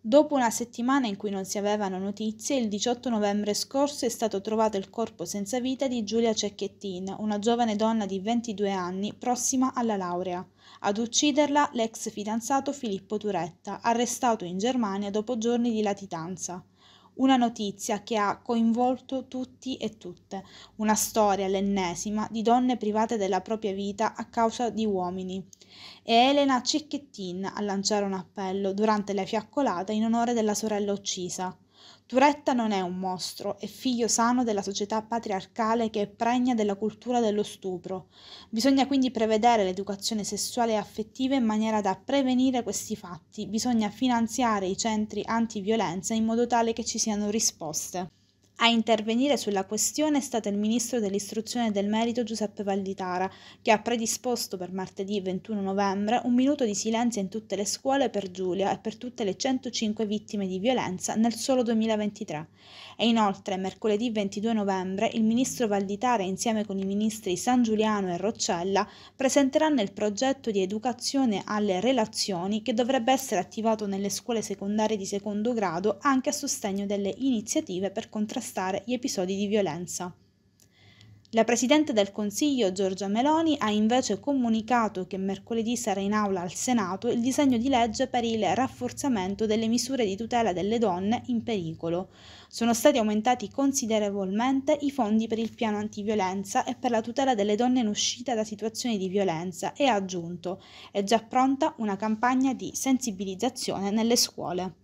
Dopo una settimana in cui non si avevano notizie, il 18 novembre scorso è stato trovato il corpo senza vita di Giulia Cecchettin, una giovane donna di 22 anni prossima alla laurea. Ad ucciderla l'ex fidanzato Filippo Turetta, arrestato in Germania dopo giorni di latitanza. Una notizia che ha coinvolto tutti e tutte, una storia, l'ennesima, di donne private della propria vita a causa di uomini. È Elena Cecchettin a lanciare un appello durante la fiaccolata in onore della sorella uccisa. Turetta non è un mostro, è figlio sano della società patriarcale che è pregna della cultura dello stupro. Bisogna quindi prevedere l'educazione sessuale e affettiva in maniera da prevenire questi fatti, bisogna finanziare i centri antiviolenza in modo tale che ci siano risposte. A intervenire sulla questione è stato il ministro dell'istruzione del merito Giuseppe Valditara, che ha predisposto per martedì 21 novembre un minuto di silenzio in tutte le scuole per Giulia e per tutte le 105 vittime di violenza nel solo 2023. E inoltre, mercoledì 22 novembre, il ministro Valditara insieme con i ministri San Giuliano e Roccella presenteranno il progetto di educazione alle relazioni che dovrebbe essere attivato nelle scuole secondarie di secondo grado anche a sostegno delle iniziative per contrastare contrastare gli episodi di violenza. La Presidente del Consiglio Giorgia Meloni ha invece comunicato che mercoledì sarà in aula al Senato il disegno di legge per il rafforzamento delle misure di tutela delle donne in pericolo. Sono stati aumentati considerevolmente i fondi per il piano antiviolenza e per la tutela delle donne in uscita da situazioni di violenza e ha aggiunto è già pronta una campagna di sensibilizzazione nelle scuole.